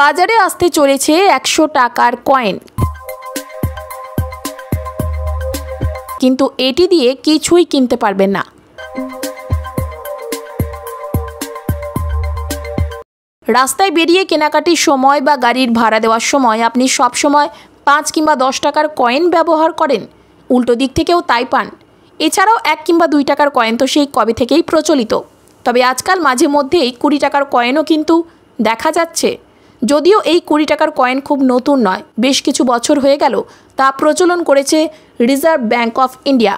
বাজারে আসতে চলেছে একশো টাকার কয়েন কিন্তু এটি দিয়ে কিছুই কিনতে পারবেন না রাস্তায় বেরিয়ে কেনাকাটির সময় বা গাড়ির ভাড়া দেওয়ার সময় আপনি সব সময় পাঁচ কিংবা দশ টাকার কয়েন ব্যবহার করেন উল্টো দিক থেকেও তাই পান এছাড়াও এক কিংবা দুই টাকার কয়েন তো সেই কবে থেকেই প্রচলিত তবে আজকাল মাঝে মধ্যেই কুড়ি টাকার কয়েনও কিন্তু দেখা যাচ্ছে যদিও এই কুড়ি টাকার কয়েন খুব নতুন নয় বেশ কিছু বছর হয়ে গেল তা প্রচলন করেছে রিজার্ভ ব্যাঙ্ক অফ ইন্ডিয়া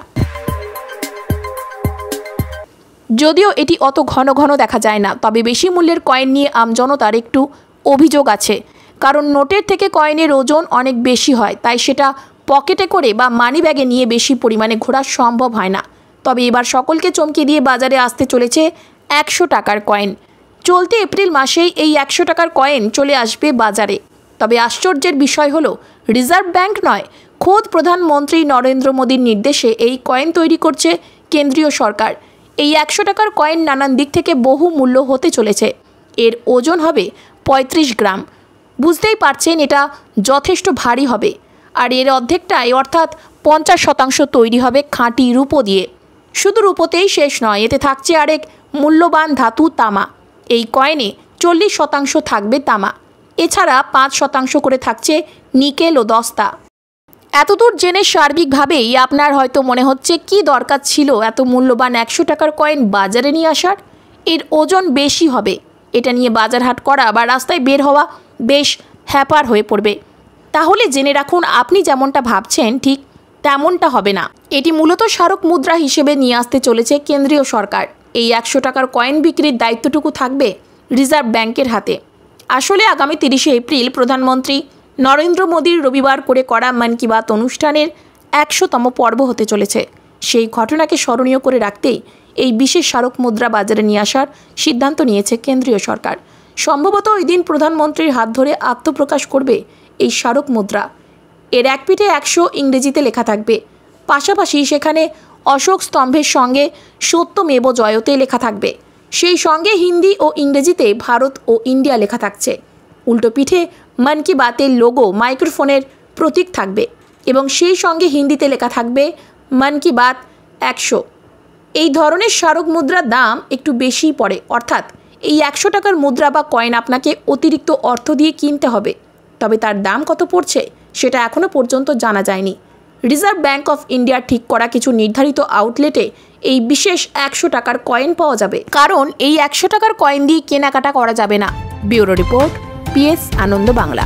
যদিও এটি অত ঘন ঘন দেখা যায় না তবে বেশি মূল্যের কয়েন নিয়ে আমজনতার একটু অভিযোগ আছে কারণ নোটের থেকে কয়েনের ওজন অনেক বেশি হয় তাই সেটা পকেটে করে বা মানি ব্যাগে নিয়ে বেশি পরিমাণে ঘোরা সম্ভব হয় না তবে এবার সকলকে চমকে দিয়ে বাজারে আসতে চলেছে একশো টাকার কয়েন চলতি এপ্রিল মাসেই এই একশো টাকার কয়েন চলে আসবে বাজারে তবে আশ্চর্যের বিষয় হলো রিজার্ভ ব্যাংক নয় খোদ প্রধানমন্ত্রী নরেন্দ্র মোদীর নির্দেশে এই কয়েন তৈরি করছে কেন্দ্রীয় সরকার এই একশো টাকার কয়েন নানান দিক থেকে বহু মূল্য হতে চলেছে এর ওজন হবে ৩৫ গ্রাম বুঝতেই পারছেন এটা যথেষ্ট ভারী হবে আর এর অর্ধেকটাই অর্থাৎ পঞ্চাশ শতাংশ তৈরি হবে খাঁটি রূপো দিয়ে শুধু রূপোতেই শেষ নয় এতে থাকছে আরেক মূল্যবান ধাতু তামা এই কয়েনে চল্লিশ শতাংশ থাকবে তামা এছাড়া পাঁচ শতাংশ করে থাকছে নিকেল ও দস্তা এতদূর জেনে সার্বিকভাবেই আপনার হয়তো মনে হচ্ছে কি দরকার ছিল এত মূল্যবান একশো টাকার কয়েন বাজারে নিয়ে আসার এর ওজন বেশি হবে এটা নিয়ে বাজার হাট করা বা রাস্তায় বের হওয়া বেশ হ্যাপার হয়ে পড়বে তাহলে জেনে রাখুন আপনি যেমনটা ভাবছেন ঠিক তেমনটা হবে না এটি মূলত স্মারক মুদ্রা হিসেবে নিয়ে আসতে চলেছে কেন্দ্রীয় সরকার এই একশো টাকার কয়েন বিক্রির দায়িত্বটুকু থাকবে রিজার্ভ ব্যাংকের হাতে আসলে আগামী তিরিশে এপ্রিল প্রধানমন্ত্রী নরেন্দ্র মোদীর রবিবার করে করা মন কি বাত অনুষ্ঠানের একশোতম পর্ব হতে চলেছে সেই ঘটনাকে স্মরণীয় করে রাখতেই এই বিশেষ স্মারক মুদ্রা বাজারে নিয়ে আসার সিদ্ধান্ত নিয়েছে কেন্দ্রীয় সরকার সম্ভবত ওই দিন প্রধানমন্ত্রীর হাত ধরে আত্মপ্রকাশ করবে এই স্মারক মুদ্রা এর এক পিঠে একশো ইংরেজিতে লেখা থাকবে পাশাপাশি সেখানে অশোক স্তম্ভের সঙ্গে সত্যমেব জয়তে লেখা থাকবে সেই সঙ্গে হিন্দি ও ইংরেজিতে ভারত ও ইন্ডিয়া লেখা থাকছে উল্টো পিঠে মন কি বাতের লোগো মাইক্রোফোনের প্রতীক থাকবে এবং সেই সঙ্গে হিন্দিতে লেখা থাকবে মন কি বাত একশো এই ধরনের স্মারক মুদ্রার দাম একটু বেশি পড়ে অর্থাৎ এই একশো টাকার মুদ্রা বা কয়েন আপনাকে অতিরিক্ত অর্থ দিয়ে কিনতে হবে তবে তার দাম কত পড়ছে সেটা এখনও পর্যন্ত জানা যায়নি রিজার্ভ ব্যাঙ্ক অফ ইন্ডিয়া ঠিক করা কিছু নির্ধারিত আউটলেটে এই বিশেষ একশো টাকার কয়েন পাওয়া যাবে কারণ এই একশো টাকার কয়েন দিয়ে কেনাকাটা করা যাবে না bureau report PS Ananda Bangla